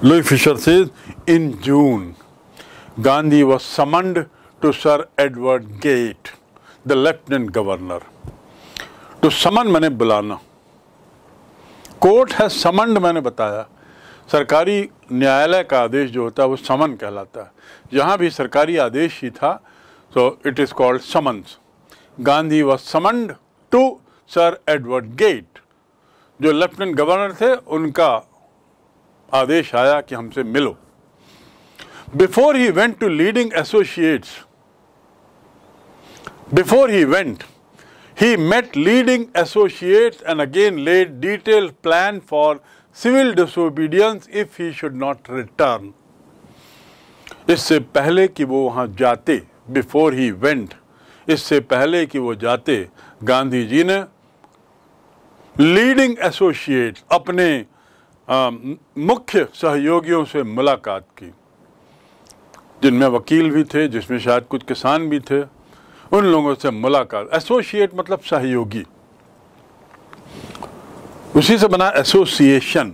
Louis Fisher says, in June, Gandhi was summoned to Sir Edward Gate, the Lieutenant Governor. To तो summon मैंने बुलाना court है summoned मैंने बताया सरकारी न्यायालय का आदेश जो होता है वो समन कहलाता है यहाँ भी सरकारी आदेश ही था तो it is called summons Gandhi व summoned to sir Edward Gait जो लेफ्टिनेंट गवर्नर थे उनका आदेश आया कि हमसे मिलो before he went to leading associates before he went he met leading associate and again laid detail plan for civil disobedience if he should not return इससे पहले कि वो वहां जाते बिफोर ही वेंट इससे पहले कि वो जाते गांधी जी ने लीडिंग एसोसिएट अपने मुख्य सहयोगियों से मुलाकात की जिनमें वकील भी थे जिसमें शायद कुछ किसान भी थे उन लोगों से मुलाकात एसोसिएट मतलब सहयोगी उसी से बना एसोसिएशन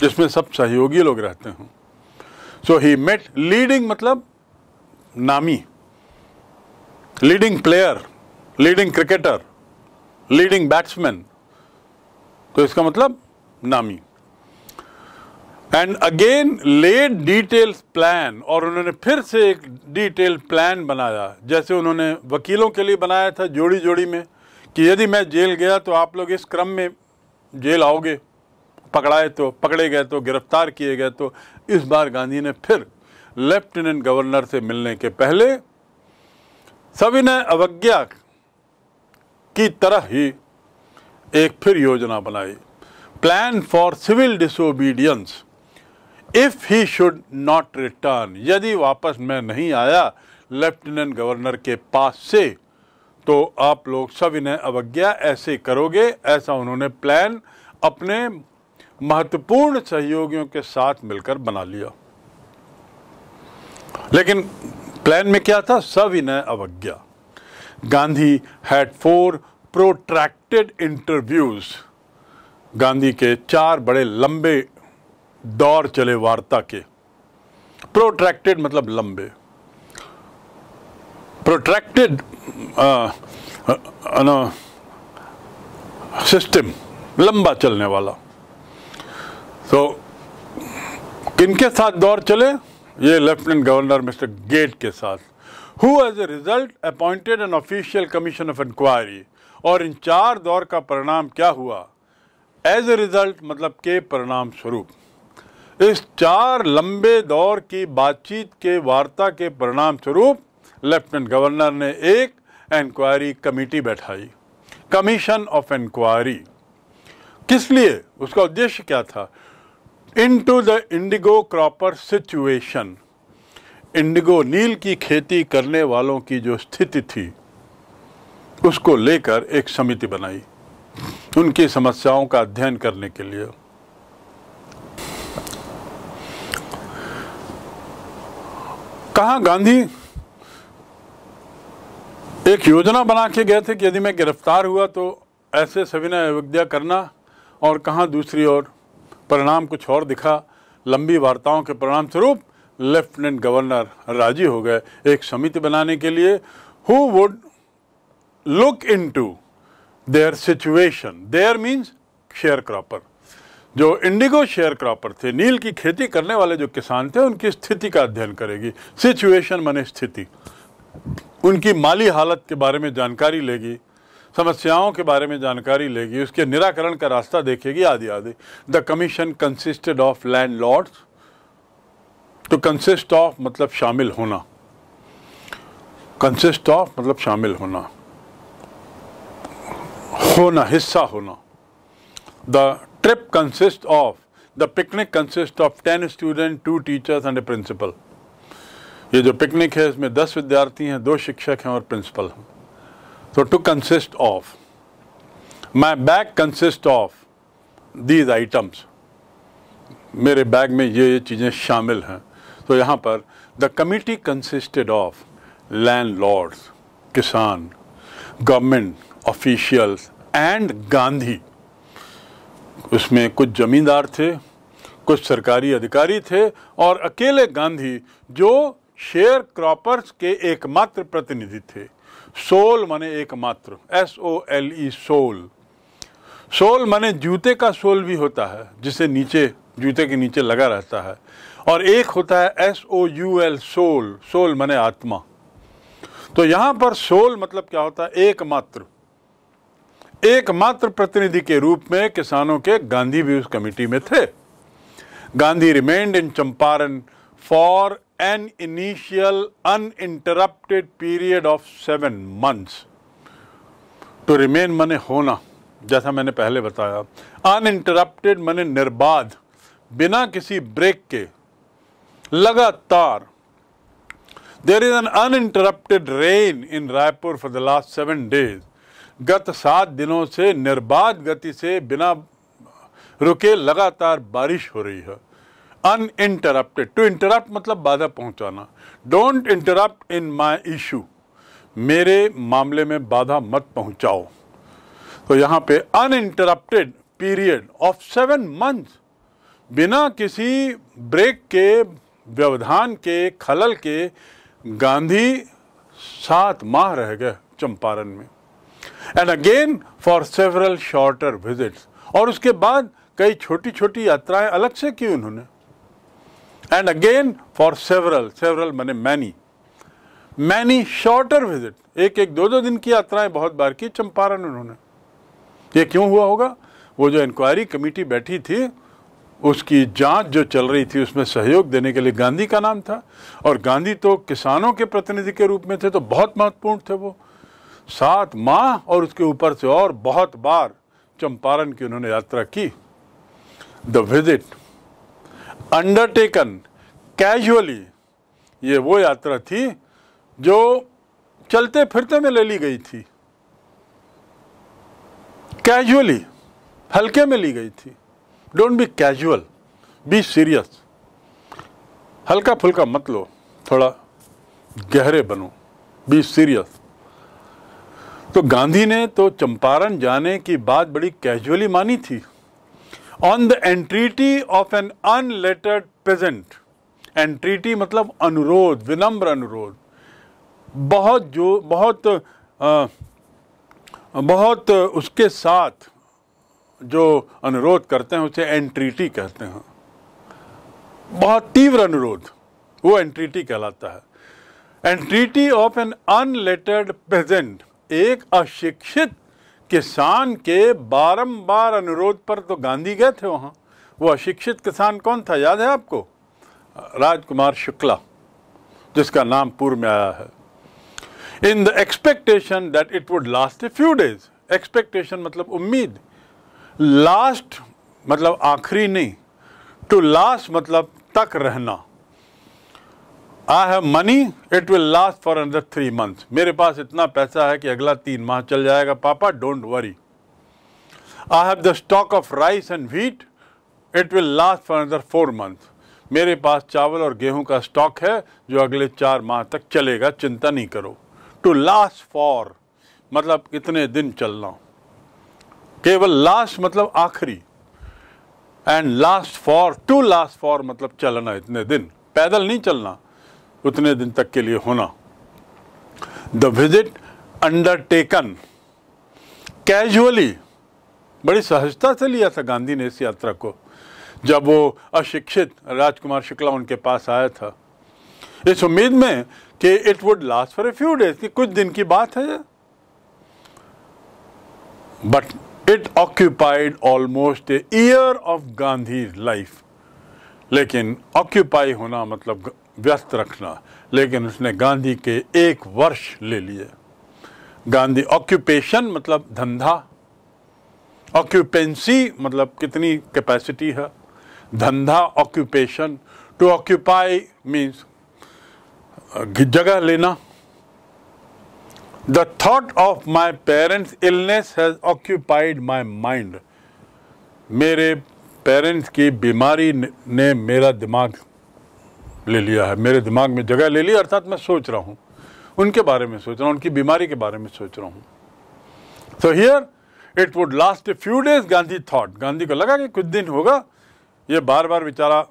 जिसमें सब सहयोगी लोग रहते हैं सो ही मेट लीडिंग मतलब नामी leading player leading cricketer leading batsman तो इसका मतलब नामी and again laid details plan और उन्होंने फिर से एक डिटेल प्लान बनाया जैसे उन्होंने वकीलों के लिए बनाया था जोड़ी जोड़ी में कि यदि मैं जेल गया तो आप लोग इस क्रम में जेल आओगे पकड़ाए तो पकड़े गए तो गिरफ्तार किए गए तो इस बार गांधी ने फिर लेफ्टिनेंट गवर्नर से मिलने के पहले सविनय अवज्ञा की तरह ही एक फिर योजना बनाई plan for civil disobedience if he should not return यदि वापस मैं नहीं आया लेफ्टिनेंट गवर्नर के पास से तो आप लोग सविनय अवज्ञा ऐसे करोगे ऐसा उन्होंने प्लान अपने महत्वपूर्ण सहयोगियों के साथ मिलकर बना लिया लेकिन प्लान में क्या था सविनय अवज्ञा Gandhi had four protracted interviews Gandhi के चार बड़े लंबे दौर चले वार्ता के प्रोट्रैक्टेड मतलब लंबे प्रोट्रैक्टेड सिस्टम लंबा चलने वाला तो किनके साथ दौर चले ये लेफ्टिनेंट गवर्नर मिस्टर गेट के साथ who as a result appointed an official commission of inquiry और इन चार दौर का परिणाम क्या हुआ एज ए रिजल्ट मतलब के परिणाम स्वरूप इस चार लंबे दौर की बातचीत के वार्ता के परिणाम स्वरूप लेफ्टिनेंट गवर्नर ने एक इंक्वायरी कमेटी बैठाई कमीशन ऑफ इंक्वायरी किस लिए उसका उद्देश्य क्या था into the indigo cropper situation indigo नील की खेती करने वालों की जो स्थिति थी उसको लेकर एक समिति बनाई उनकी समस्याओं का अध्ययन करने के लिए कहा गांधी एक योजना बना के गए थे कि यदि मैं गिरफ्तार हुआ तो ऐसे सविनय अवज्ञा करना और कहा दूसरी ओर परिणाम कुछ और दिखा लंबी वार्ताओं के परिणाम स्वरूप लेफ्टिनेंट गवर्नर राजी हो गए एक समिति बनाने के लिए who would look into their situation their means share cropper जो इंडिगो शेयर क्रॉपर थे नील की खेती करने वाले जो किसान थे उनकी स्थिति का अध्ययन करेगी सिचुएशन माने स्थिति उनकी माली हालत के बारे में जानकारी लेगी समस्याओं के बारे में जानकारी लेगी उसके निराकरण का रास्ता देखेगी आदि आदि the commission consisted of landlords to consist of मतलब शामिल होना कंसिस्ट ऑफ मतलब शामिल होना होना हिस्सा होना the trip consist of the picnic consist of ten student two teachers and a principal ये जो पिकनिक है इसमें दस विद्यार्थी हैं दो शिक्षक हैं और प्रिंसिपल हैं तो to consist of my bag consist of these items मेरे बैग में ये ये चीज़ें शामिल हैं तो यहाँ पर the committee consisted of landlords किसान गवर्नमेंट ऑफिशियल्स एंड गांधी उसमें कुछ जमींदार थे कुछ सरकारी अधिकारी थे और अकेले गांधी जो शेयर क्रॉपर्स के एकमात्र प्रतिनिधि थे सोल माने एकमात्र S O L E sole soul माने जूते का सोल भी होता है जिसे नीचे जूते के नीचे लगा रहता है और एक होता है S O U L soul soul माने आत्मा तो यहां पर सोल मतलब क्या होता है एकमात्र एकमात्र प्रतिनिधि के रूप में किसानों के गांधी भी कमेटी में थे Gandhi remained in Champaran for an initial uninterrupted period of seven months to remain मने होना जैसा मैंने पहले बताया अनइंटरप्टेड मने निर्बाध बिना किसी ब्रेक के लगातार there is an uninterrupted rain in Raipur for the last seven days गत सात दिनों से निर्बाध गति से बिना रुके लगातार बारिश हो रही है अन इंटरप्टेड टू इंटरप्ट मतलब बाधा पहुंचाना don't interrupt in my issue मेरे मामले में बाधा मत पहुंचाओ तो यहाँ पे uninterrupted period of seven month बिना किसी ब्रेक के व्यवधान के खलल के गांधी सात माह रह गए चंपारण में and again for several shorter visits और उसके बाद कई छोटी छोटी यात्राएं अलग से की उन्होंने and again for several several मैंने मैनी मैनी शॉर्टर विजिट एक एक दो दो दिन की यात्राएं बहुत बार की चंपारण उन्होंने ये क्यों हुआ होगा वो जो इंक्वायरी कमेटी बैठी थी उसकी जांच जो चल रही थी उसमें सहयोग देने के लिए गांधी का नाम था और गांधी तो किसानों के प्रतिनिधि के रूप में थे तो बहुत महत्वपूर्ण थे वो सात माह और उसके ऊपर से और बहुत बार चंपारण की उन्होंने यात्रा की द विजिट अंडरटेकन कैजुअली ये वो यात्रा थी जो चलते फिरते में ले ली गई थी कैजुअली हल्के में ली गई थी don't be casual be serious हल्का फुल्का मत लो थोड़ा गहरे बनो बी सीरियस तो गांधी ने तो चंपारण जाने की बात बड़ी कैजुअली मानी थी on the entreaty of an unlettered present entreaty मतलब अनुरोध विनम्र अनुरोध बहुत जो बहुत आ, बहुत उसके साथ जो अनुरोध करते हैं उसे एंट्रीटी कहते हैं बहुत तीव्र अनुरोध वो एंट्रीटी कहलाता है entreaty of an unlettered present एक अशिक्षित किसान के बारंबार अनुरोध पर तो गांधी गए थे वहाँ वो अशिक्षित किसान कौन था याद है आपको राजकुमार शुक्ला जिसका नाम पूर्व में आया है in the expectation that it would last a few days expectation मतलब उम्मीद लास्ट मतलब आखिरी नहीं टू लास्ट मतलब तक रहना I have money it will last for another three month मेरे पास इतना पैसा है कि अगला तीन माह चल जाएगा पापा don't worry I have the stock of rice and wheat it will last for another four month मेरे पास चावल और गेहूं का स्टॉक है जो अगले चार माह तक चलेगा चिंता नहीं करो टू लास्ट फॉर मतलब इतने दिन चलना केवल लास्ट मतलब आखिरी and last for to last for मतलब चलना इतने दिन पैदल नहीं चलना उतने दिन तक के लिए होना द विजिट अंडरटेकन कैजुअली बड़ी सहजता से लिया था गांधी ने इस यात्रा को जब वो अशिक्षित राजकुमार शुक्ला उनके पास आया था इस उम्मीद में कि it would last for a few days कि कुछ दिन की बात है but it occupied almost a year of Gandhi life लेकिन ऑक्यूपाई होना मतलब व्यस्त रखना लेकिन उसने गांधी के एक वर्ष ले लिए गांधी ऑक्यूपेशन मतलब धंधा ऑक्यूपेंसी मतलब कितनी कैपेसिटी है धंधा ऑक्यूपेशन टू ऑक्यूपाई मीन्स जगह लेना the thought of my parents illness has occupied my mind मेरे पेरेंट्स की बीमारी ने मेरा दिमाग ले लिया है मेरे दिमाग में जगह ले ली अर्थात मैं सोच रहा हूँ उनके बारे में सोच रहा हूँ उनकी बीमारी के बारे में सोच रहा हूँ so here it would last a few days Gandhi thought Gandhi को लगा कि कुछ दिन होगा ये बार बार बेचारा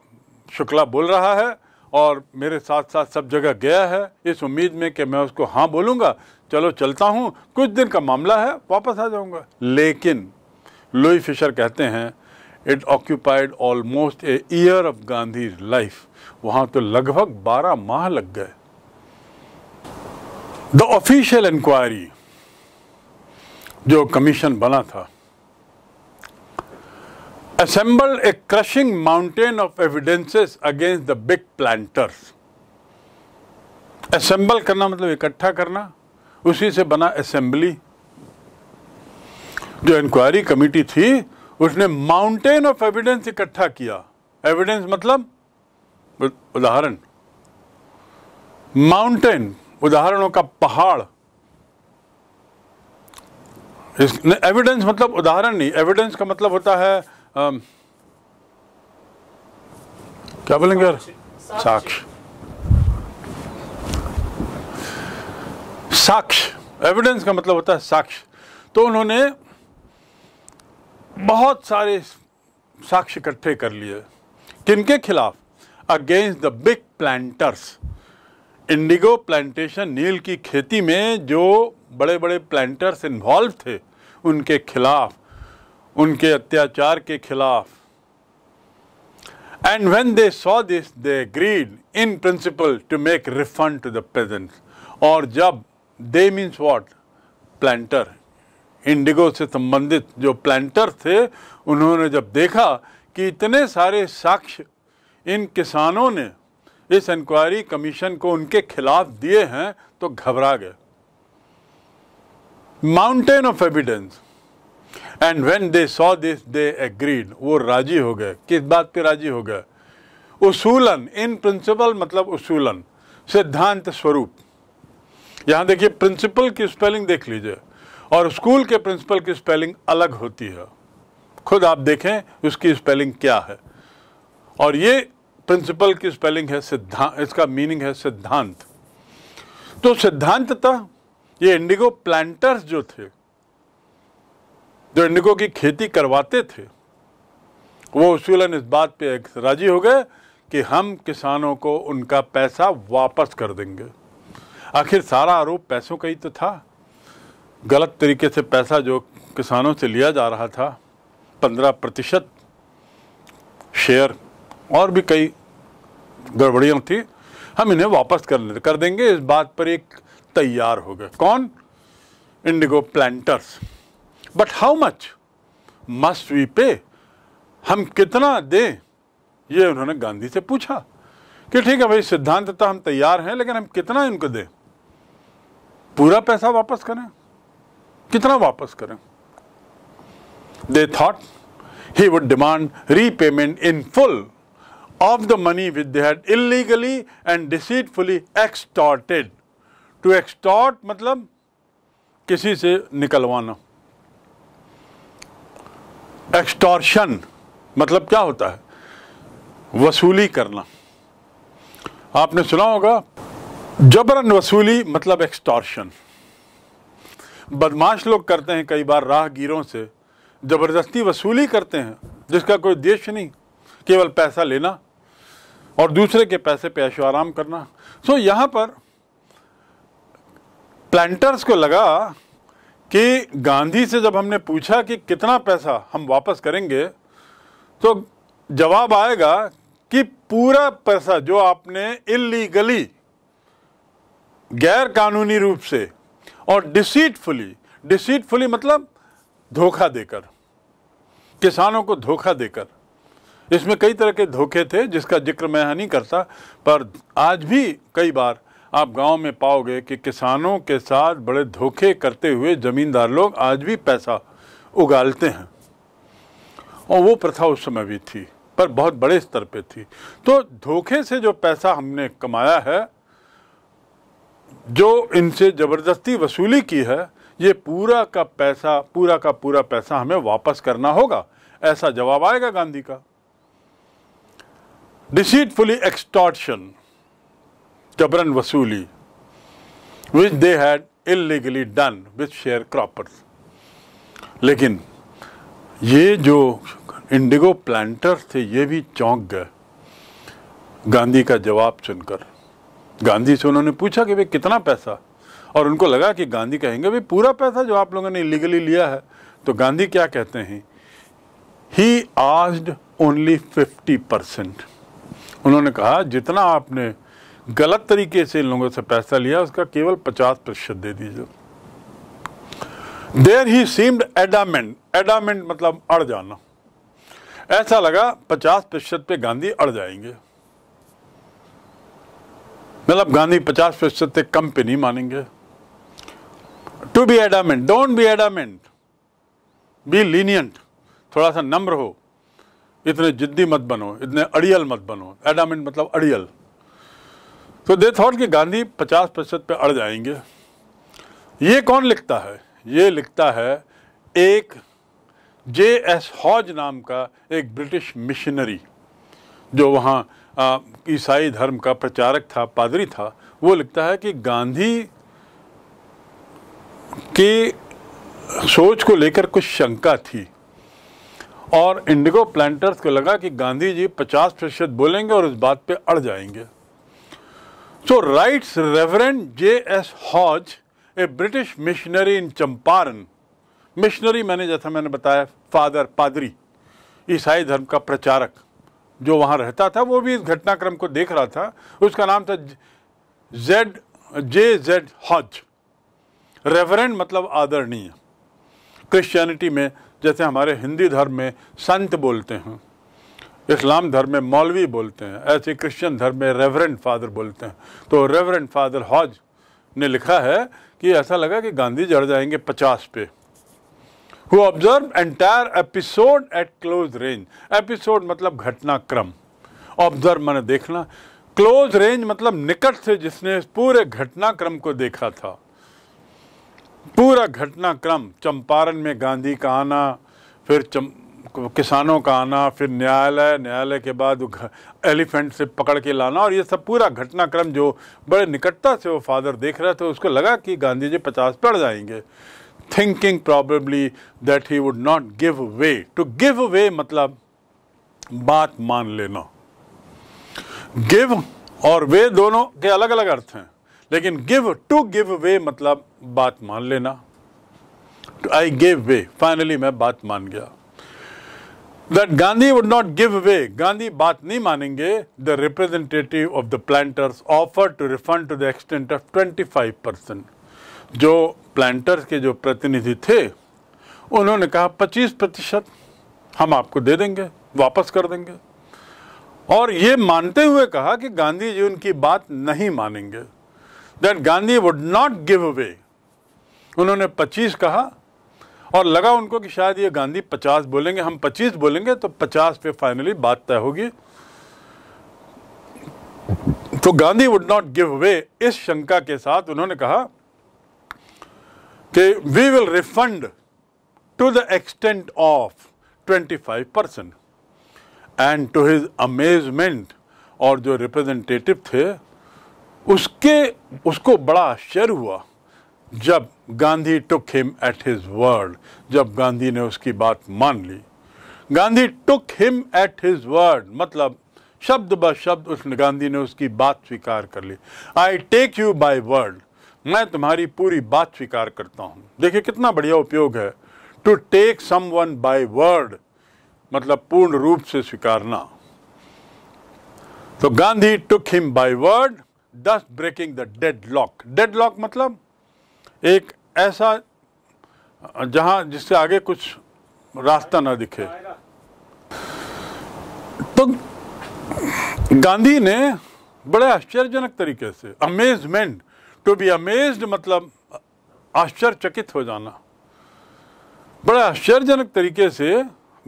शुक्ला बोल रहा है और मेरे साथ साथ सब जगह गया है इस उम्मीद में कि मैं उसको हाँ बोलूँगा चलो चलता हूँ कुछ दिन का मामला है वापस आ जाऊँगा लेकिन लुई फिशर कहते हैं it occupied almost a year of Gandhi life वहां तो लगभग 12 माह लग गए द ऑफिशियल इंक्वायरी जो कमीशन बना था assemble a crushing mountain of evidences against the big planters assemble करना मतलब इकट्ठा करना उसी से बना असेंबली जो इंक्वायरी कमेटी थी उसने माउंटेन ऑफ एविडेंस इकट्ठा किया एविडेंस मतलब उदाहरण माउंटेन उदाहरणों का पहाड़ एविडेंस मतलब उदाहरण नहीं एविडेंस का मतलब होता है आ, क्या बोलेंगे यार साक्ष साक्ष एविडेंस का मतलब होता है साक्ष तो उन्होंने बहुत सारे साक्ष्य इकट्ठे कर लिए किनके खिलाफ against the big planters indigo plantation नील की खेती में जो बड़े बड़े प्लांटर्स इन्वॉल्व थे उनके खिलाफ उनके अत्याचार के खिलाफ and when they saw this they agreed in principle to make refund to the present और जब they means what planter indigo से संबंधित जो प्लांटर थे उन्होंने जब देखा कि इतने सारे साक्ष्य इन किसानों ने इस इंक्वायरी कमीशन को उनके खिलाफ दिए हैं तो घबरा गए mountain of evidence and when they saw this they agreed वो राजी हो गए किस बात पे राजी हो गए उसूलन इन प्रिंसिपल मतलब उसूलन सिद्धांत स्वरूप यहां देखिए प्रिंसिपल की स्पेलिंग देख लीजिए और स्कूल के प्रिंसिपल की स्पेलिंग अलग होती है खुद आप देखें उसकी स्पेलिंग क्या है और ये प्रिंसिपल की स्पेलिंग है सिद्धांत इसका मीनिंग है सिद्धांत तो सिद्धांततः ये इंडिगो प्लांटर्स जो थे जो इंडिगो की खेती करवाते थे वो उसूलन इस बात पे राजी हो गए कि हम किसानों को उनका पैसा वापस कर देंगे आखिर सारा आरोप पैसों का ही तो था गलत तरीके से पैसा जो किसानों से लिया जा रहा था पंद्रह प्रतिशत शेयर और भी कई गड़बड़ियाँ थी हम इन्हें वापस कर कर देंगे इस बात पर एक तैयार हो गए कौन indigo planters but how much must we pay हम कितना दें ये उन्होंने गांधी से पूछा कि ठीक है भाई सिद्धांत तो हम तैयार हैं लेकिन हम कितना इनको दें पूरा पैसा वापस करें कितना वापस करें they thought he would demand repayment in full of the money with had illegally and deceitfully extorted to extort मतलब किसी से निकलवाना एक्सटॉर्शन मतलब क्या होता है वसूली करना आपने सुना होगा जबरन वसूली मतलब एक्सटॉर्शन बदमाश लोग करते हैं कई बार राहगीरों से ज़बरदस्ती वसूली करते हैं जिसका कोई उद्देश्य नहीं केवल पैसा लेना और दूसरे के पैसे पे ऐशो आराम करना सो यहाँ पर प्लांटर्स को लगा कि गांधी से जब हमने पूछा कि कितना पैसा हम वापस करेंगे तो जवाब आएगा कि पूरा पैसा जो आपने इलीगली गैर कानूनी रूप से और डिसीटफुली डिसीटफुली मतलब धोखा देकर किसानों को धोखा देकर इसमें कई तरह के धोखे थे जिसका जिक्र मैं नहीं करता पर आज भी कई बार आप गांव में पाओगे कि किसानों के साथ बड़े धोखे करते हुए ज़मींदार लोग आज भी पैसा उगालते हैं और वो प्रथा उस समय भी थी पर बहुत बड़े स्तर पे थी तो धोखे से जो पैसा हमने कमाया है जो इनसे ज़बरदस्ती वसूली की है ये पूरा का पैसा पूरा का पूरा पैसा हमें वापस करना होगा ऐसा जवाब आएगा गांधी का डिसीटफुली एक्सटॉर्शन जबरन वसूली which they had illegally done with share croppers लेकिन ये जो इंडिगो प्लांटर थे ये भी चौंक गए गांधी का जवाब सुनकर गांधी से उन्होंने पूछा कि भाई कितना पैसा और उनको लगा कि गांधी कहेंगे भाई पूरा पैसा जो आप लोगों ने इलीगली लिया है तो गांधी क्या कहते हैं he asked only fifty percent उन्होंने कहा जितना आपने गलत तरीके से इन लोगों से पैसा लिया उसका केवल पचास प्रतिशत दे दीजिए there he seemed adamant adamant मतलब अड़ जाना ऐसा लगा पचास प्रतिशत पे गांधी अड़ जाएंगे मतलब गांधी पचास प्रतिशत से कम पे नहीं मानेंगे to be adamant don't be adamant be lenient थोड़ा सा नम्र हो इतने जिद्दी मत बनो इतने अड़ियल मत बनो एडामेंट मतलब अड़ियल तो दे थॉट कि गांधी पचास प्रतिशत पर अड़ जाएंगे ये कौन लिखता है ये लिखता है एक जे एस हॉज नाम का एक ब्रिटिश मिशनरी जो वहाँ ईसाई धर्म का प्रचारक था पादरी था वो लिखता है कि गांधी की सोच को लेकर कुछ शंका थी और इंडिगो प्लांटर्स को लगा कि गांधी जी 50 प्रतिशत बोलेंगे और उस बात पे अड़ जाएंगे so writes Reverend J S Hodge a British missionary in Champaran missionary मैंने जैसा मैंने बताया फादर पादरी ईसाई धर्म का प्रचारक जो वहाँ रहता था वो भी इस घटनाक्रम को देख रहा था उसका नाम था Z J Z Hodge reverend मतलब आदरणीय क्रिश्चियनिटी में जैसे हमारे हिंदी धर्म में संत बोलते हैं इस्लाम धर्म में मौलवी बोलते हैं ऐसे क्रिश्चियन धर्म में रेवरेंट फादर बोलते हैं तो रेवरेंट फादर हॉज ने लिखा है कि ऐसा लगा कि गांधी जड़ जाएंगे पचास पे who observe entire episode at close range episode मतलब घटनाक्रम ऑब्जर्व मैंने देखना क्लोज रेंज मतलब निकट से जिसने पूरे घटनाक्रम को देखा था पूरा घटनाक्रम चंपारण में गांधी का आना फिर चम, किसानों का आना फिर न्यायालय न्यायालय के बाद एलिफेंट से पकड़ के लाना और ये सब पूरा घटनाक्रम जो बड़े निकटता से वो फादर देख रहे थे उसको लगा कि गांधी जी पचास पड़ जाएंगे thinking probably that he would not give way. To give way matlab, बात मान Give गिव way वे दोनों के अलग अलग अर्थ हैं give give to give way मतलब बात मान लेना I give way that Gandhi would not give way. Gandhi baat nahi manenge. The representative of the planters offered to refund to the extent of 25 percent. जो planters के जो प्रतिनिधि थे उन्होंने कहा 25 प्रतिशत हम आपको दे देंगे वापस कर देंगे और ये मानते हुए कहा कि गांधी जी उनकी बात नहीं मानेंगे that Gandhi would not give away उन्होंने 25 कहा और लगा उनको कि शायद ये गांधी 50 बोलेंगे हम 25 बोलेंगे तो 50 पे फाइनली बात तय होगी तो Gandhi would not give away इस शंका के साथ उन्होंने कहा कि we will refund to the extent of 25 percent and to his amazement और जो रिप्रेजेंटेटिव थे उसके उसको बड़ा आश्चर्य हुआ जब Gandhi took him at his word जब गांधी ने उसकी बात मान ली Gandhi took him at his word मतलब शब्द ब शब्द उस गांधी ने उसकी बात स्वीकार कर ली I take you by word मैं तुम्हारी पूरी बात स्वीकार करता हूँ देखिए कितना बढ़िया उपयोग है to take someone by word मतलब पूर्ण रूप से स्वीकारना तो Gandhi took him by word thus breaking the deadlock deadlock मतलब एक ऐसा जहां जिससे आगे कुछ रास्ता ना दिखे तो गांधी ने बड़े आश्चर्यजनक तरीके से अमेजमेंट टू बी अमेज मतलब आश्चर्यचकित हो जाना बड़ा आश्चर्यजनक तरीके से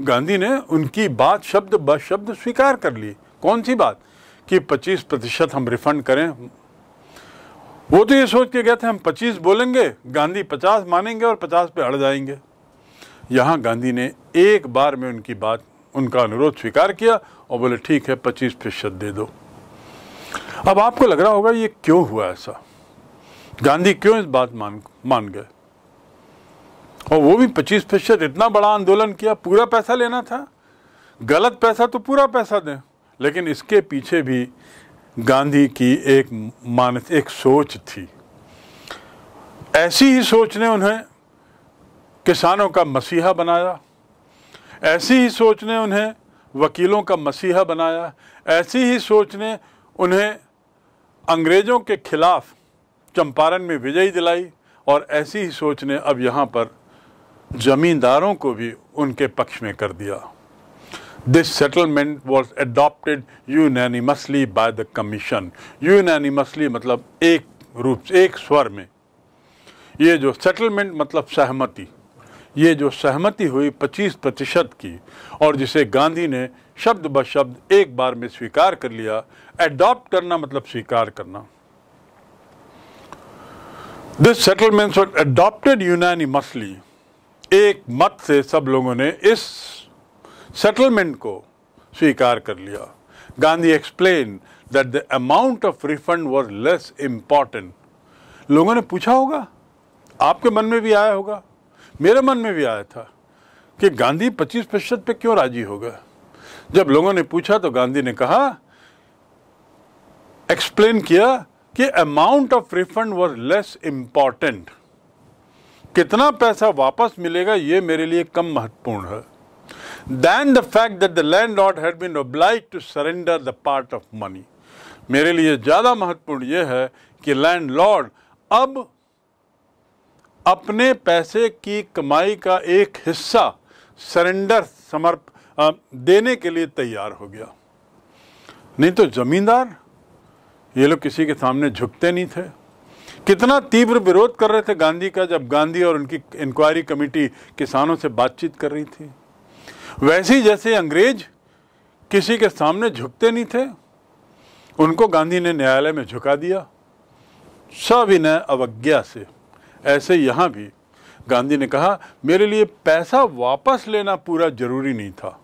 गांधी ने उनकी बात शब्द ब शब्द स्वीकार कर ली कौन सी बात कि 25 प्रतिशत हम रिफंड करें वो तो ये सोच के गए थे हम 25 बोलेंगे गांधी 50 मानेंगे और 50 पे अड़ जाएंगे यहाँ गांधी ने एक बार में उनकी बात उनका अनुरोध स्वीकार किया और बोले ठीक है 25 प्रतिशत दे दो अब आपको लग रहा होगा ये क्यों हुआ ऐसा गांधी क्यों इस बात मान मान गए और वो भी 25 प्रतिशत इतना बड़ा आंदोलन किया पूरा पैसा लेना था गलत पैसा तो पूरा पैसा दें लेकिन इसके पीछे भी गांधी की एक मानस एक सोच थी ऐसी ही सोच ने उन्हें किसानों का मसीहा बनाया ऐसी ही सोच ने उन्हें वकीलों का मसीहा बनाया ऐसी ही सोच ने उन्हें अंग्रेज़ों के खिलाफ़ चंपारण में विजयी दिलाई और ऐसी ही सोच ने अब यहाँ पर जमींदारों को भी उनके पक्ष में कर दिया this settlement was adopted unanimously by the commission unanimously मतलब एक रूप एक स्वर में ये जो सेटलमेंट मतलब सहमति ये जो सहमति हुई 25 प्रतिशत की और जिसे गांधी ने शब्द ब शब्द एक बार में स्वीकार कर लिया एडॉप्ट करना मतलब स्वीकार करना this settlements were adopted unanimously एक मत से सब लोगों ने इस सेटलमेंट को स्वीकार कर लिया Gandhi explain that the amount of refund was less important लोगों ने पूछा होगा आपके मन में भी आया होगा मेरे मन में भी आया था कि गांधी 25 प्रतिशत पे क्यों राजी हो गया जब लोगों ने पूछा तो गांधी ने कहा एक्सप्लेन किया कि amount of refund was less important कितना पैसा वापस मिलेगा ये मेरे लिए कम महत्वपूर्ण है then the fact that the landlord had been oblige to surrender the part of money मेरे लिए ज़्यादा महत्वपूर्ण ये है कि लैंड लॉर्ड अब अपने पैसे की कमाई का एक हिस्सा सरेंडर समर्प देने के लिए तैयार हो गया नहीं तो ज़मींदार ये लोग किसी के सामने झुकते नहीं थे कितना तीव्र विरोध कर रहे थे गांधी का जब गांधी और उनकी इंक्वायरी कमेटी किसानों से बातचीत कर रही थी वैसे ही जैसे अंग्रेज किसी के सामने झुकते नहीं थे उनको गांधी ने न्यायालय में झुका दिया सविनय अवज्ञा से ऐसे यहाँ भी गांधी ने कहा मेरे लिए पैसा वापस लेना पूरा जरूरी नहीं था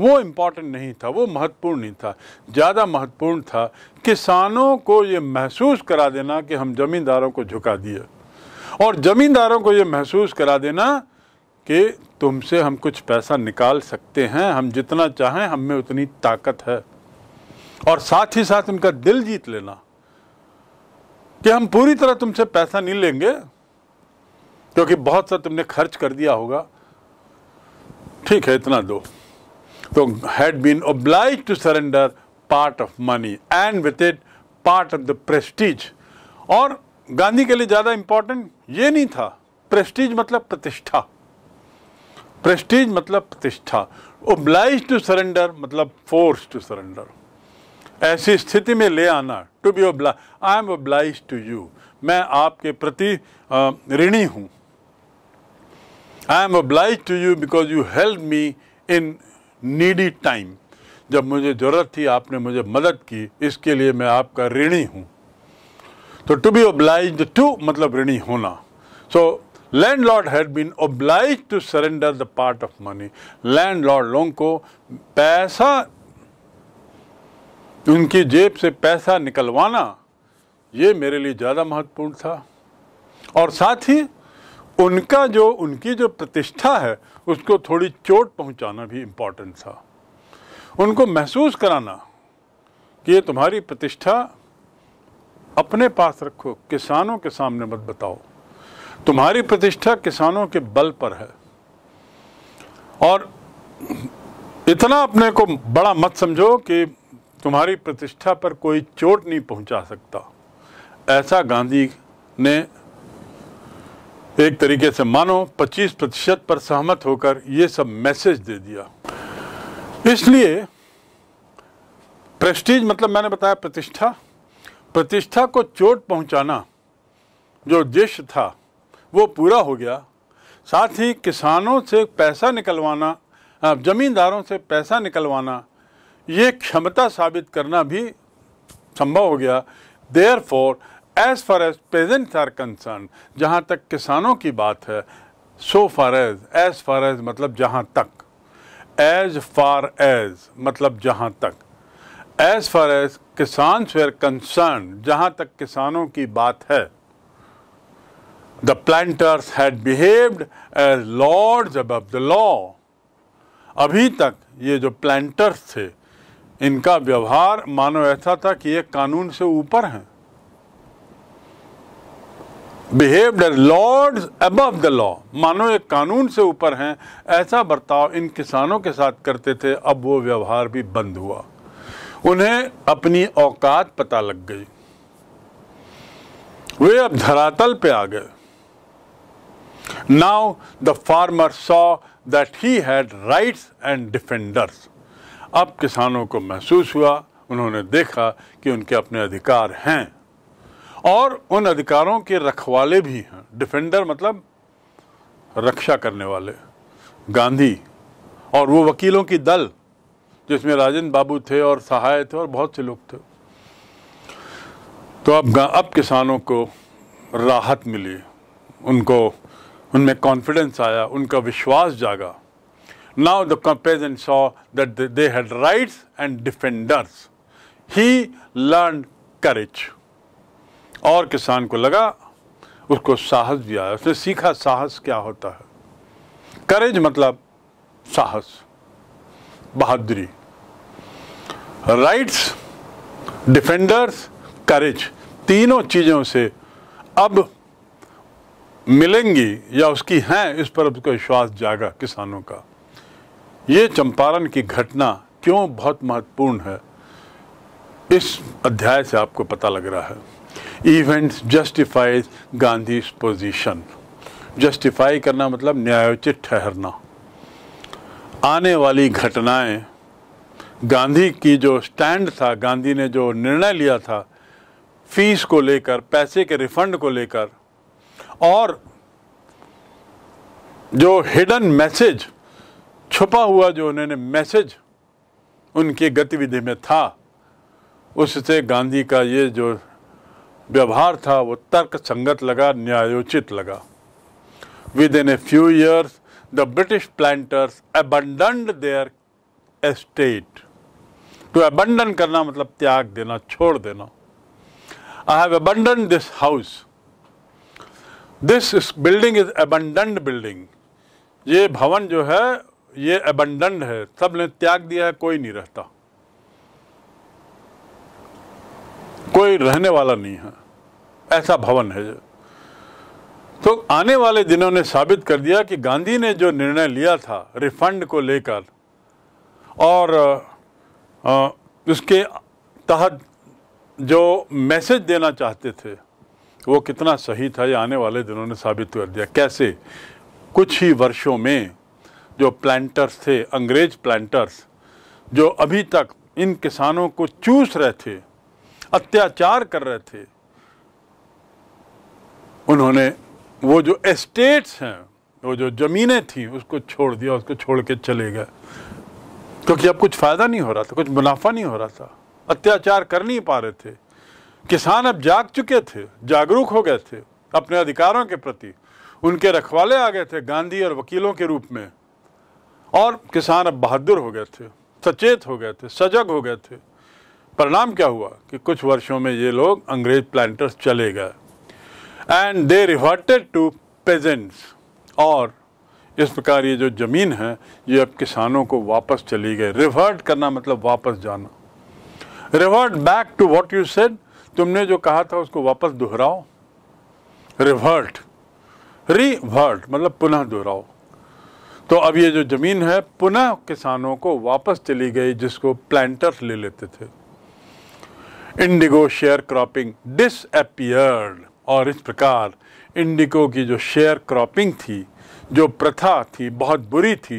वो इम्पॉर्टेंट नहीं था वो महत्वपूर्ण नहीं था ज़्यादा महत्वपूर्ण था किसानों को ये महसूस करा देना कि हम ज़मींदारों को झुका दिए और ज़मींदारों को ये महसूस करा देना कि तुमसे हम कुछ पैसा निकाल सकते हैं हम जितना चाहें हम में उतनी ताकत है और साथ ही साथ उनका दिल जीत लेना कि हम पूरी तरह तुमसे पैसा नहीं लेंगे क्योंकि बहुत सा तुमने खर्च कर दिया होगा ठीक है इतना दो तो had been oblige to surrender part of money and with it part of the prestige और गांधी के लिए ज़्यादा इम्पोर्टेंट ये नहीं था प्रेस्टीज मतलब प्रतिष्ठा प्रेस्टीज मतलब प्रतिष्ठा ओब्लाइज टू सरेंडर मतलब फोर्स टू सरेंडर ऐसी स्थिति में ले आना to be oblige I am oblige to you मैं आपके प्रति ऋणी हूँ I am oblige to you because you help me in needy time जब मुझे ज़रूरत थी आपने मुझे मदद की इसके लिए मैं आपका ऋणी हूँ तो टू बी ओब्लाइज टू मतलब ऋणी होना so landlord had been oblige to surrender the part of money landlord लोगों को पैसा उनकी जेब से पैसा निकलवाना ये मेरे लिए ज़्यादा महत्वपूर्ण था और साथ ही उनका जो उनकी जो प्रतिष्ठा है उसको थोड़ी चोट पहुंचाना भी इम्पॉर्टेंट था उनको महसूस कराना कि ये तुम्हारी प्रतिष्ठा अपने पास रखो किसानों के सामने मत बताओ तुम्हारी प्रतिष्ठा किसानों के बल पर है और इतना अपने को बड़ा मत समझो कि तुम्हारी प्रतिष्ठा पर कोई चोट नहीं पहुंचा सकता ऐसा गांधी ने एक तरीके से मानो 25 प्रतिशत पर सहमत होकर ये सब मैसेज दे दिया इसलिए प्रेस्टीज मतलब मैंने बताया प्रतिष्ठा प्रतिष्ठा को चोट पहुंचाना जो उद्देश्य था वो पूरा हो गया साथ ही किसानों से पैसा निकलवाना ज़मींदारों से पैसा निकलवाना ये क्षमता साबित करना भी संभव हो गया therefore as far as peasants are concern जहाँ तक किसानों की बात है so far as as far as मतलब जहाँ तक एज फार एज मतलब जहाँ तक एज़ फार एज किसान वेयर कंसर्न जहाँ तक किसानों की बात है the planters had behaved as lords above the law अभी तक ये जो प्लांटर्स थे इनका व्यवहार मानो ऐसा था कि ये कानून से ऊपर हैं behaved lord above the law मानो एक कानून से ऊपर हैं ऐसा बर्ताव इन किसानों के साथ करते थे अब वो व्यवहार भी बंद हुआ उन्हें अपनी औकात पता लग गई वे अब धरातल पे आ गए now the farmer saw that he had rights and defenders अब किसानों को महसूस हुआ उन्होंने देखा कि उनके अपने अधिकार हैं और उन अधिकारों के रखवाले भी हैं डिफेंडर मतलब रक्षा करने वाले गांधी और वो वकीलों की दल जिसमें राजन बाबू थे और सहाय थे और बहुत से लोग थे तो अब अब किसानों को राहत मिली उनको उनमें कॉन्फिडेंस आया उनका विश्वास जागा now the compassion saw that they had rights and defenders he learn courage और किसान को लगा उसको साहस दिया उसने सीखा साहस क्या होता है करेज मतलब साहस बहादुरी राइट्स डिफेंडर्स करेज तीनों चीज़ों से अब मिलेंगी या उसकी हैं इस पर उसका विश्वास जागा किसानों का ये चंपारण की घटना क्यों बहुत महत्वपूर्ण है इस अध्याय से आपको पता लग रहा है event justifies Gandhi position justify करना मतलब न्यायोचित ठहरना आने वाली घटनाएं गांधी की जो स्टैंड था गांधी ने जो निर्णय लिया था फीस को लेकर पैसे के रिफंड को लेकर और जो हिडन मैसेज छुपा हुआ जो उन्होंने मैसेज उनकी गतिविधि में था उससे गांधी का ये जो व्यवहार था वो तर्क संगत लगा न्यायोचित लगा within a few years the British planters abandoned their estate to abandon करना मतलब त्याग देना छोड़ देना I have abandon this house this building is abandon building ये भवन जो है ये एबंडन है सब ने त्याग दिया है कोई नहीं रहता कोई रहने वाला नहीं है ऐसा भवन है तो आने वाले दिनों ने साबित कर दिया कि गांधी ने जो निर्णय लिया था रिफंड को लेकर और उसके तहत जो मैसेज देना चाहते थे वो कितना सही था ये आने वाले दिनों ने साबित कर दिया कैसे कुछ ही वर्षों में जो प्लांटर्स थे अंग्रेज प्लांटर्स जो अभी तक इन किसानों को चूस रहे थे अत्याचार कर रहे थे उन्होंने वो जो एस्टेट्स हैं वो जो ज़मीनें थी उसको छोड़ दिया उसको छोड़ के चले गए क्योंकि अब कुछ फ़ायदा नहीं हो रहा था कुछ मुनाफा नहीं हो रहा था अत्याचार कर नहीं पा रहे थे किसान अब जाग चुके थे जागरूक हो गए थे अपने अधिकारों के प्रति उनके रखवाले आ गए थे गांधी और वकीलों के रूप में और किसान अब बहादुर हो गए थे सचेत हो गए थे सजग हो गए थे परिणाम क्या हुआ कि कुछ वर्षों में ये लोग अंग्रेज प्लांटर्स चले गए and they reverted to peasants और इस प्रकार ये जो ज़मीन है ये अब किसानों को वापस चली गई रिवर्ट करना मतलब वापस जाना revert back to what you said तुमने जो कहा था उसको वापस दोहराओ रिवर्ट रिवर्ट मतलब पुनः दोहराओ तो अब ये जो ज़मीन है पुनः किसानों को वापस चली गई जिसको प्लांटर्स ले लेते थे इंडिगो शेयर क्रॉपिंग डिसअपियर्ड और इस प्रकार इंडिगो की जो शेयर क्रॉपिंग थी जो प्रथा थी बहुत बुरी थी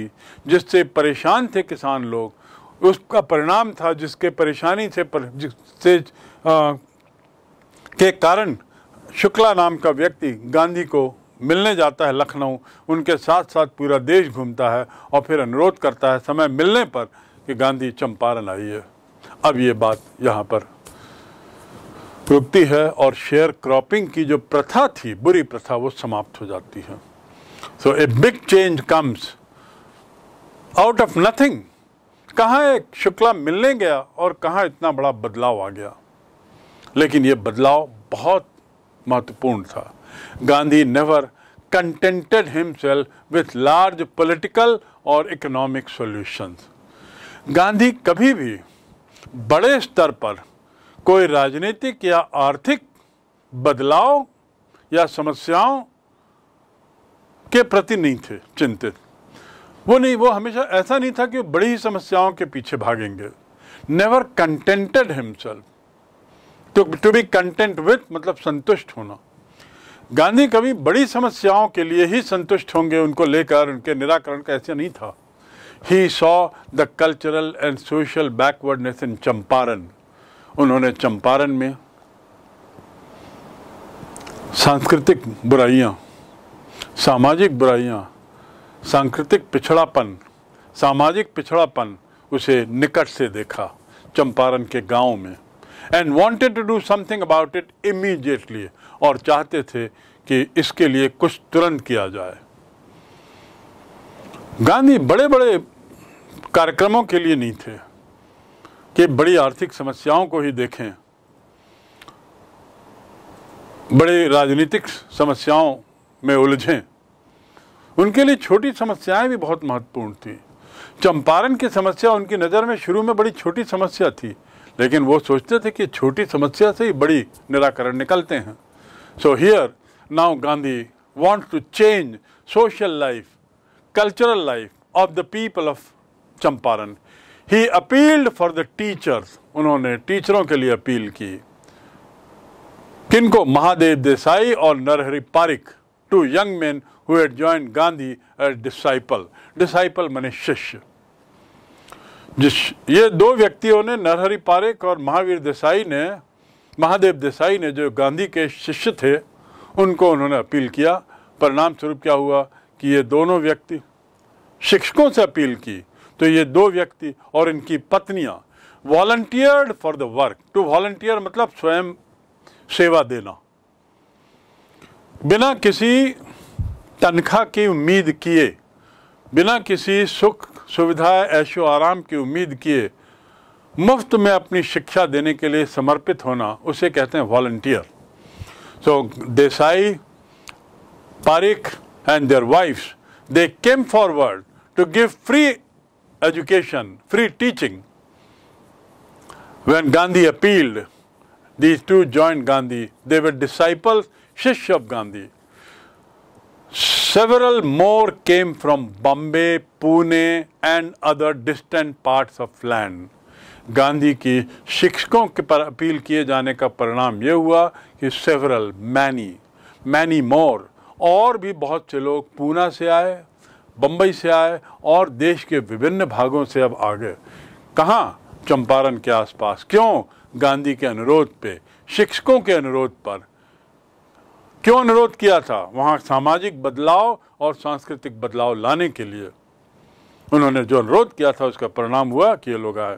जिससे परेशान थे किसान लोग उसका परिणाम था जिसके परेशानी से पर, जिससे के कारण शुक्ला नाम का व्यक्ति गांधी को मिलने जाता है लखनऊ उनके साथ साथ पूरा देश घूमता है और फिर अनुरोध करता है समय मिलने पर कि गांधी चंपारण आइए अब ये बात यहाँ पर रुकती है और शेयर क्रॉपिंग की जो प्रथा थी बुरी प्रथा वो समाप्त हो जाती है so a big change comes out of nothing कहाँ एक शुक्ला मिलने गया और कहाँ इतना बड़ा बदलाव आ गया लेकिन ये बदलाव बहुत महत्वपूर्ण था Gandhi never contented himself with large political और इकोनॉमिक सॉल्यूशंस। गांधी कभी भी बड़े स्तर पर कोई राजनीतिक या आर्थिक बदलाव या समस्याओं के प्रति नहीं थे चिंतित वो नहीं वो हमेशा ऐसा नहीं था कि बड़ी ही समस्याओं के पीछे भागेंगे never contented himself to to be content with मतलब संतुष्ट होना गांधी कभी बड़ी समस्याओं के लिए ही संतुष्ट होंगे उनको लेकर उनके निराकरण का ऐसा नहीं था he saw the cultural and social backwardness in Champaran उन्होंने चंपारण में सांस्कृतिक बुराइयां, सामाजिक बुराइयां, सांस्कृतिक पिछड़ापन सामाजिक पिछड़ापन उसे निकट से देखा चंपारण के गांव में and wanted to do something about it immediately और चाहते थे कि इसके लिए कुछ तुरंत किया जाए गांधी बड़े बड़े कार्यक्रमों के लिए नहीं थे कि बड़ी आर्थिक समस्याओं को ही देखें बड़े राजनीतिक समस्याओं में उलझें उनके लिए छोटी समस्याएं भी बहुत महत्वपूर्ण थी चंपारण की समस्या उनकी नज़र में शुरू में बड़ी छोटी समस्या थी लेकिन वो सोचते थे कि छोटी समस्या से ही बड़ी निराकरण निकलते हैं so here now Gandhi want to change social life cultural life of the people of Champaran he appealed for the teachers उन्होंने टीचरों के लिए अपील की किनको महादेव देसाई और Narhari Parikh two young man who had join Gandhi as disciple disciple मने शिष्य जिस ये दो व्यक्तियों ने नरहरि पारिक और महावीर देसाई ने महादेव देसाई ने जो गांधी के शिष्य थे उनको उन्होंने अपील किया परिणाम स्वरूप क्या हुआ कि ये दोनों व्यक्ति शिक्षकों से अपील की तो ये दो व्यक्ति और इनकी पत्नियां volunteered for the work to volunteer मतलब स्वयं सेवा देना बिना किसी तनख्वाह की उम्मीद किए बिना किसी सुख सुविधा ऐशो आराम की उम्मीद किए मुफ्त में अपनी शिक्षा देने के लिए समर्पित होना उसे कहते हैं volunteer so Desai Parikh and their wives they came forward to give free education, free teaching. When Gandhi appealed, these two joined Gandhi. They were disciples, Shishya of Gandhi. Several more came from Bombay, Pune and other distant parts of land. Gandhi ki shikshkon ke par appeal kiye jane ka परिणाम ye hua ki several, many, many more. और भी बहुत से लोग पूना से आए बम्बई से आए और देश के विभिन्न भागों से अब आ गए कहाँ चंपारण के आसपास क्यों गांधी के अनुरोध पे शिक्षकों के अनुरोध पर क्यों अनुरोध किया था वहाँ सामाजिक बदलाव और सांस्कृतिक बदलाव लाने के लिए उन्होंने जो अनुरोध किया था उसका परिणाम हुआ कि ये लोग आए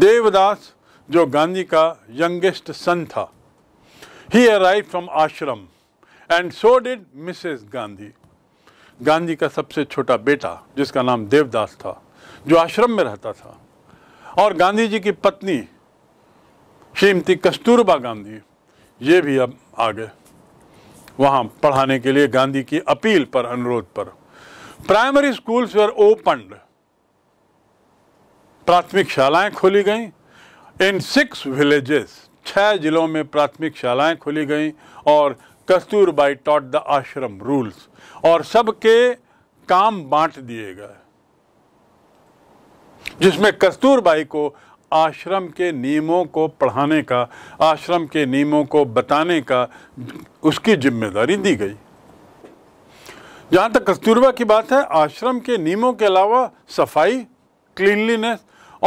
देवदास जो गांधी का यंगेस्ट सन था he arrive from ashram and so did Mrs Gandhi Gandhi का सबसे छोटा बेटा जिसका नाम देवदास था जो आश्रम में रहता था और गांधी जी की पत्नी श्रीमती कस्तूरबा गांधी ये भी अब आ गए वहाँ पढ़ाने के लिए गांधी की अपील पर अनुरोध पर प्राइमरी स्कूल्स वर ओपन्ड प्राथमिक शालाएं खोली गईं इन सिक्स विलेजेस छह ज़िलों में प्राथमिक शालाएं खोली गईं और Kasturbai taught the ashram rules और सबके काम बांट दिए गए जिसमें कस्तूरबाई को आश्रम के नियमों को पढ़ाने का आश्रम के नियमों को बताने का उसकी जिम्मेदारी दी गई जहाँ तक कस्तूरबा की बात है आश्रम के नियमों के अलावा सफाई क्लीनलीनेस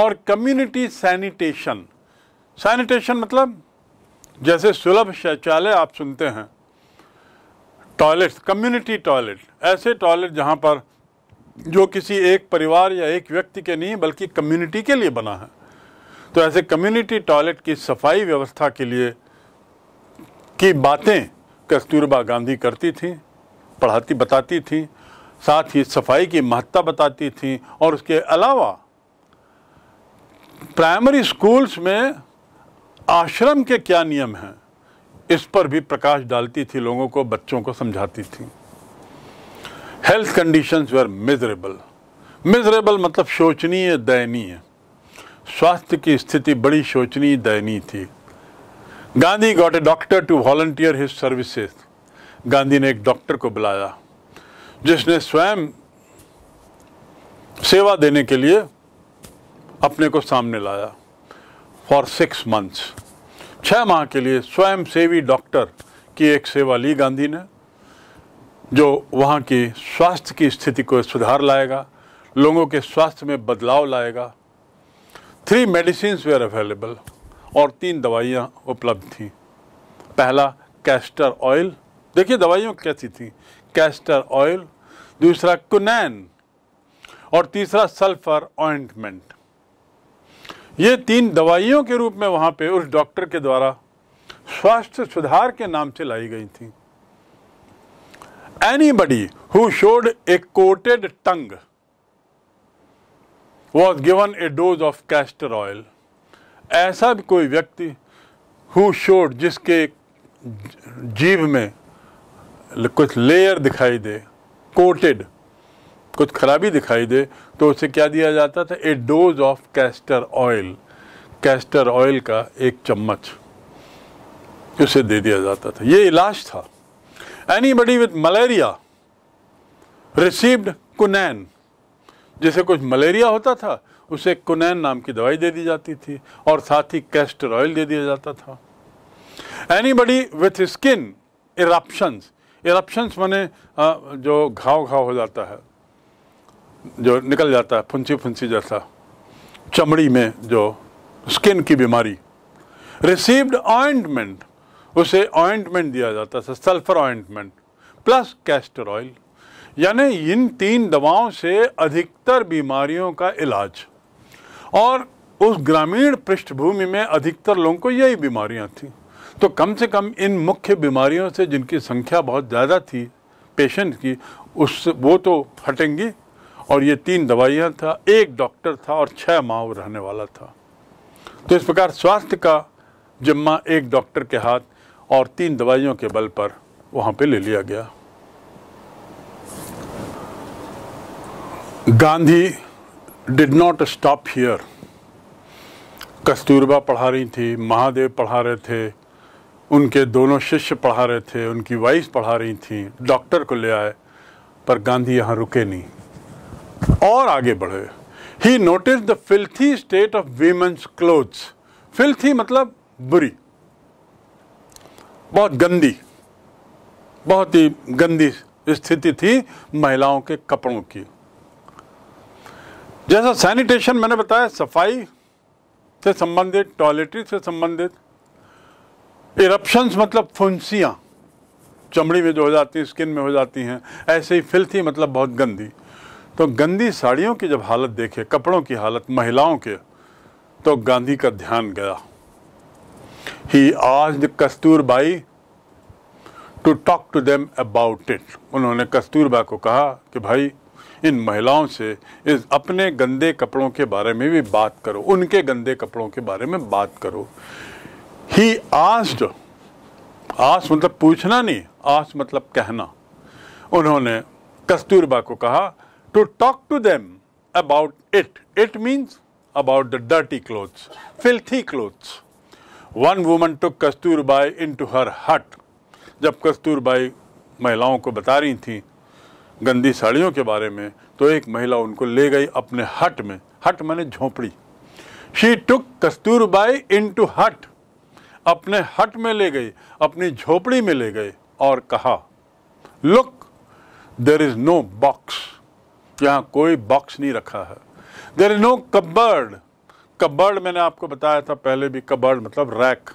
और कम्युनिटी सैनिटेशन सैनिटेशन मतलब जैसे सुलभ शौचालय आप सुनते हैं टॉयलेट्स कम्युनिटी टॉयलेट ऐसे टॉयलेट जहाँ पर जो किसी एक परिवार या एक व्यक्ति के नहीं बल्कि कम्युनिटी के लिए बना है तो ऐसे कम्युनिटी टॉयलेट की सफाई व्यवस्था के लिए की बातें कस्तूरबा गांधी करती थी पढ़ाती बताती थी साथ ही सफाई की महत्ता बताती थी और उसके अलावा प्राइमरी स्कूल्स में आश्रम के क्या नियम हैं इस पर भी प्रकाश डालती थी लोगों को बच्चों को समझाती थी health conditions were miserable miserable मतलब शोचनीय दयनीय स्वास्थ्य की स्थिति बड़ी शोचनीय दयनीय थी Gandhi got a doctor to volunteer his services Gandhi ने एक डॉक्टर को बुलाया जिसने स्वयं सेवा देने के लिए अपने को सामने लाया फॉर सिक्स मंथ्स छः माह के लिए स्वयं सेवी डॉक्टर की एक सेवा ली गांधी ने जो वहाँ की स्वास्थ्य की स्थिति को सुधार लाएगा लोगों के स्वास्थ्य में बदलाव लाएगा थ्री मेडिसिन वेयर अवेलेबल और तीन दवाइयाँ उपलब्ध थीं पहला कैस्टर ऑयल देखिए दवाइयों कैसी थी कैस्टर ऑयल दूसरा कुनैन और तीसरा सल्फर ऑइंटमेंट ये तीन दवाइयों के रूप में वहाँ पे उस डॉक्टर के द्वारा स्वास्थ्य सुधार के नाम से लाई गई थी body who showed a coated tongue was given a dose of castor oil ऐसा भी कोई व्यक्ति हु शोड जिसके जीव में कुछ लेयर दिखाई दे कोटेड कुछ खराबी दिखाई दे तो उसे क्या दिया जाता था a dose of castor oil castor oil का एक चम्मच उसे दे दिया जाता था ये इलाज था anybody with malaria received quinine जैसे कुछ मलेरिया होता था उसे कुनैन नाम की दवाई दे दी जाती थी और साथ ही कैस्टर ऑयल दे दिया जाता था anybody with skin eruptions eruptions मैंने जो घाव घाव हो जाता है जो निकल जाता है फुंसी फुंसी जैसा चमड़ी में जो स्किन की बीमारी रिसीव्ड ऑइंटमेंट उसे ऑइंटमेंट दिया जाता था sulphur ointment plus castor oil यानी इन तीन दवाओं से अधिकतर बीमारियों का इलाज और उस ग्रामीण पृष्ठभूमि में अधिकतर लोगों को यही बीमारियां थीं तो कम से कम इन मुख्य बीमारियों से जिनकी संख्या बहुत ज़्यादा थी पेशेंट की उस वो तो हटेंगी और ये तीन दवाइयाँ था एक डॉक्टर था और छः माओ रहने वाला था तो इस प्रकार स्वास्थ्य का जिम्मा एक डॉक्टर के हाथ और तीन दवाइयों के बल पर वहाँ पे ले लिया गया Gandhi did not stop here Kasturba पढ़ा रही थी महादेव पढ़ा रहे थे उनके दोनों शिष्य पढ़ा रहे थे उनकी वाइफ पढ़ा रही थी डॉक्टर को ले आए पर गांधी यहाँ रुके नहीं और आगे बढ़े he notice the filthy state of women's clothes filthy मतलब बुरी बहुत गंदी बहुत ही गंदी स्थिति थी महिलाओं के कपड़ों की जैसा सैनिटेशन मैंने बताया सफाई से संबंधित टॉयलेटरी से संबंधित इरप्शंस मतलब फुंसियाँ चमड़ी में जो हो जाती हैं स्किन में हो जाती हैं ऐसे ही फिल्थी मतलब बहुत गंदी तो गंदी साड़ियों की जब हालत देखे कपड़ों की हालत महिलाओं के तो गांधी का ध्यान गया ही आज Kasturbai to talk to them about it उन्होंने कस्तूरबा को कहा कि भाई इन महिलाओं से इस अपने गंदे कपड़ों के बारे में भी बात करो उनके गंदे कपड़ों के बारे में बात करो ही आस्ट आस मतलब पूछना नहीं आस मतलब कहना उन्होंने कस्तूरबा को कहा to talk to them about it. It means about the dirty clothes, filthy clothes. One woman took Kasturbai into her hut. जब कस्तूरबाई महिलाओं को बता रही थी गंदी साड़ियों के बारे में तो एक महिला उनको ले गई अपने हट में हट मैंने झोंपड़ी she took Kasturbai into hut अपने हट में ले गई अपनी झोपड़ी में ले गई और कहा look there is no box यहाँ कोई बॉक्स नहीं रखा है there is no cupboard cupboard मैंने आपको बताया था पहले भी कबर्ड मतलब रैक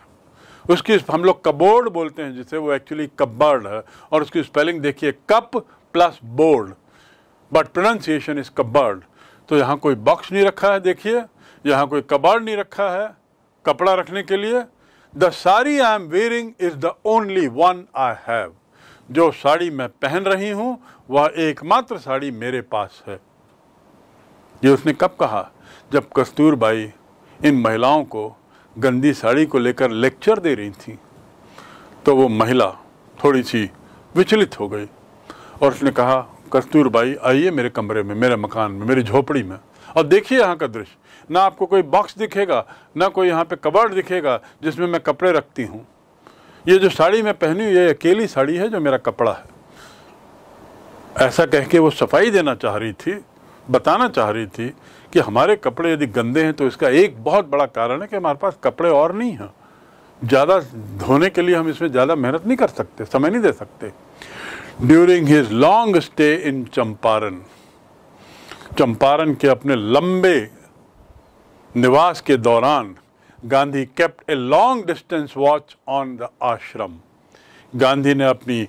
उसकी हम लोग कबोर्ड बोलते हैं जिसे वो एक्चुअली कबर्ड है और उसकी स्पेलिंग देखिए cup plus board but pronunciation is cupboard तो यहाँ कोई बॉक्स नहीं रखा है देखिए यहाँ कोई कबर्ड नहीं रखा है कपड़ा रखने के लिए the sari I am wearing is the only one I have जो साड़ी मैं पहन रही हूँ वह एकमात्र साड़ी मेरे पास है ये उसने कब कहा जब कस्तूरबाई इन महिलाओं को गंदी साड़ी को लेकर लेक्चर दे रही थी तो वो महिला थोड़ी सी विचलित हो गई और उसने कहा कस्तूरबाई आइए मेरे कमरे में मेरे मकान में मेरी झोपड़ी में और देखिए यहाँ का दृश्य ना आपको कोई बॉक्स दिखेगा ना कोई यहाँ पे कबाड़ दिखेगा जिसमें मैं कपड़े रखती हूँ ये जो साड़ी मैं पहनी हुई ये अकेली साड़ी है जो मेरा कपड़ा है ऐसा कह के वो सफाई देना चाह रही थी बताना चाह रही थी कि हमारे कपड़े यदि गंदे हैं तो इसका एक बहुत बड़ा कारण है कि हमारे पास कपड़े और नहीं हैं ज़्यादा धोने के लिए हम इसमें ज़्यादा मेहनत नहीं कर सकते समय नहीं दे सकते during his long stay in Champaran Champaran के अपने लंबे निवास के दौरान Gandhi kept a long distance watch on the ashram Gandhi ने अपनी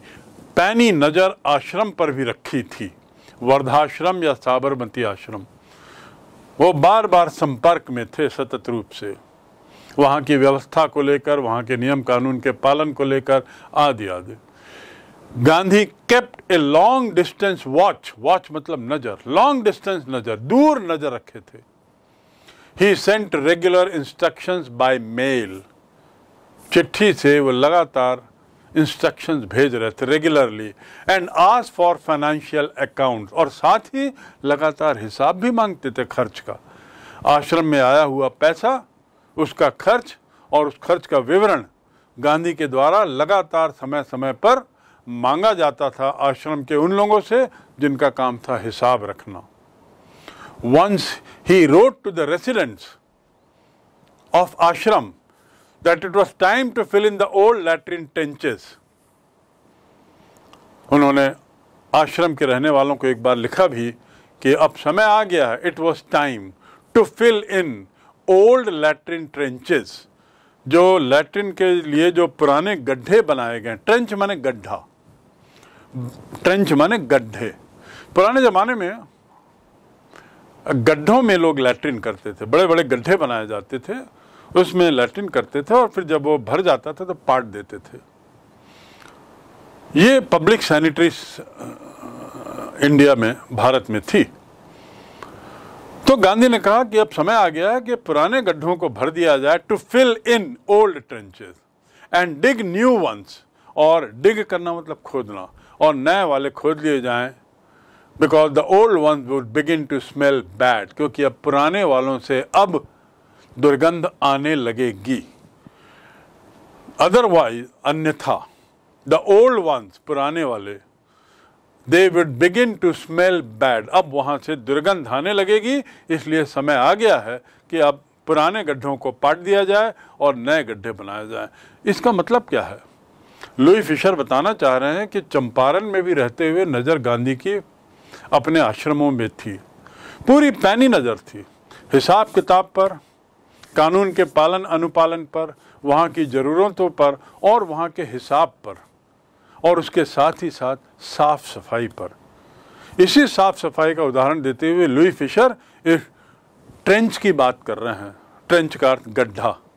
पैनी नज़र आश्रम पर भी रखी थी वर्धाश्रम या साबरमती आश्रम वो बार बार संपर्क में थे सतत रूप से वहाँ की व्यवस्था को लेकर वहाँ के नियम कानून के पालन को लेकर आदि आदि Gandhi kept a long distance watch watch मतलब नज़र लॉन्ग डिस्टेंस नज़र दूर नज़र रखे थे he sent regular instructions by mail चिट्ठी से वो लगातार इंस्ट्रक्शंस भेज रहे थे रेगुलरली एंड आज फॉर फाइनेंशियल अकाउंट और साथ ही लगातार हिसाब भी मांगते थे खर्च का आश्रम में आया हुआ पैसा उसका खर्च और उस खर्च का विवरण गांधी के द्वारा लगातार समय समय पर मांगा जाता था आश्रम के उन लोगों से जिनका काम था हिसाब रखना Once he wrote to the residents of ashram that it was time to fill in the old latrine trenches. उन्होंने आश्रम के रहने वालों को एक बार लिखा भी कि अब समय आ गया है it was time to fill in old latrine trenches जो लैट्रिन के लिए जो पुराने गड्ढे बनाए गए ट्रेंच माने गड्ढा ट्रेंच माने गड्ढे पुराने ज़माने में गड्ढों में लोग लैट्रिन करते थे बड़े बड़े गड्ढे बनाए जाते थे उसमें लैट्रिन करते थे और फिर जब वो भर जाता था तो पाट देते थे ये पब्लिक सैनिटरी इंडिया में भारत में थी तो गांधी ने कहा कि अब समय आ गया है कि पुराने गड्ढों को भर दिया जाए to fill in old trenches and dig new ones और डिग करना मतलब खोदना और नए वाले खोद लिए जाएं because the old one would begin to smell bad क्योंकि अब पुराने वालों से अब दुर्गंध आने लगेगी अदरवाइज अन्यथा द ओल्ड वंस पुराने वाले they would begin to smell bad अब वहाँ से दुर्गंध आने लगेगी इसलिए समय आ गया है कि अब पुराने गड्ढों को पाट दिया जाए और नए गड्ढे बनाए जाए इसका मतलब क्या है लुई फिशर बताना चाह रहे हैं कि चंपारण में भी रहते हुए नज़र गांधी की अपने आश्रमों में थी पूरी पैनी नज़र थी हिसाब किताब पर कानून के पालन अनुपालन पर वहाँ की ज़रूरतों पर और वहाँ के हिसाब पर और उसके साथ ही साथ साफ सफाई पर इसी साफ सफाई का उदाहरण देते हुए लुई फिशर इस ट्रेंच की बात कर रहे हैं ट्रेंच का अर्थ गड्ढा